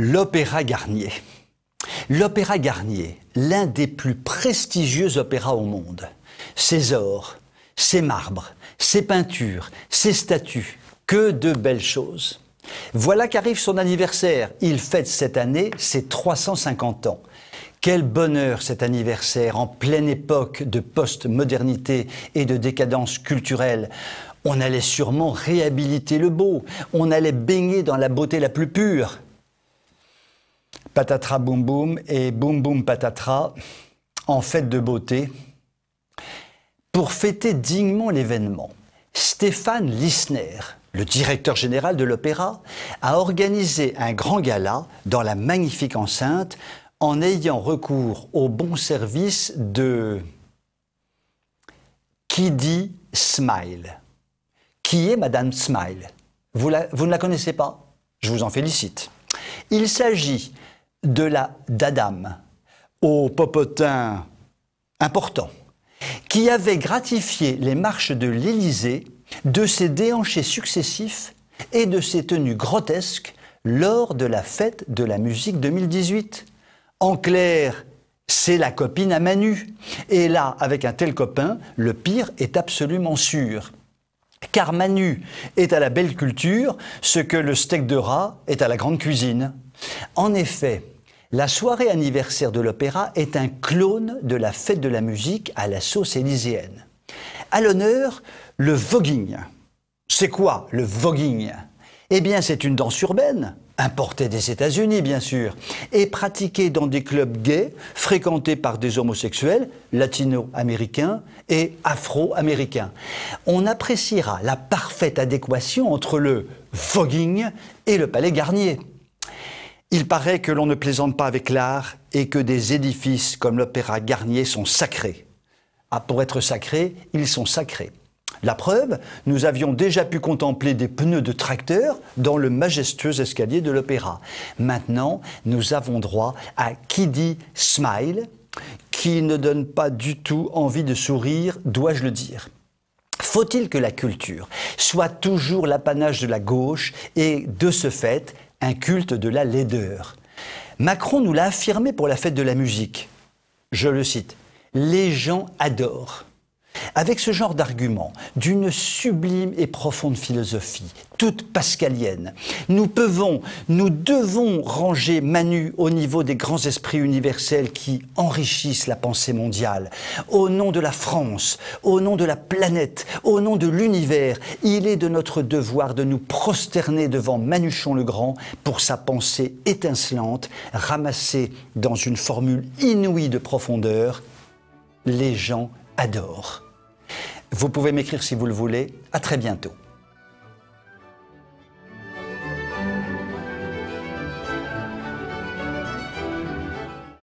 L'Opéra Garnier. L'Opéra Garnier, l'un des plus prestigieux opéras au monde. Ses ors, ses marbres, ses peintures, ses statues, que de belles choses. Voilà qu'arrive son anniversaire. Il fête cette année ses 350 ans. Quel bonheur cet anniversaire en pleine époque de post-modernité et de décadence culturelle. On allait sûrement réhabiliter le beau, on allait baigner dans la beauté la plus pure. Patatras Boum Boum et Boum Boum Patatras en fête de beauté pour fêter dignement l'événement. Stéphane Lissner, le directeur général de l'opéra, a organisé un grand gala dans la magnifique enceinte en ayant recours au bon service de qui dit Smile. Qui est Madame Smile vous, vous ne la connaissez pas Je vous en félicite. Il s'agit de la Dadam au popotin important qui avait gratifié les marches de l'Élysée de ses déhanchés successifs et de ses tenues grotesques lors de la fête de la musique 2018. En clair, c'est la copine à Manu. Et là, avec un tel copain, le pire est absolument sûr. Car Manu est à la belle culture ce que le steak de rat est à la grande cuisine. En effet, la soirée anniversaire de l'opéra est un clone de la fête de la musique à la sauce élyséenne. À l'honneur, le voguing. C'est quoi le voguing Eh bien, c'est une danse urbaine, importée des États-Unis bien sûr, et pratiquée dans des clubs gays fréquentés par des homosexuels, latino-américains et afro-américains. On appréciera la parfaite adéquation entre le voguing et le palais Garnier. Il paraît que l'on ne plaisante pas avec l'art et que des édifices comme l'Opéra Garnier sont sacrés. Ah, pour être sacrés, ils sont sacrés. La preuve, nous avions déjà pu contempler des pneus de tracteur dans le majestueux escalier de l'Opéra. Maintenant, nous avons droit à qui dit smile, qui ne donne pas du tout envie de sourire, dois-je le dire. Faut-il que la culture soit toujours l'apanage de la gauche et, de ce fait, un culte de la laideur. Macron nous l'a affirmé pour la fête de la musique. Je le cite. Les gens adorent. Avec ce genre d'argument, d'une sublime et profonde philosophie, toute pascalienne, nous pouvons, nous devons ranger Manu au niveau des grands esprits universels qui enrichissent la pensée mondiale. Au nom de la France, au nom de la planète, au nom de l'univers, il est de notre devoir de nous prosterner devant Manuchon le Grand pour sa pensée étincelante, ramassée dans une formule inouïe de profondeur. Les gens adorent ». Vous pouvez m'écrire si vous le voulez. À très bientôt.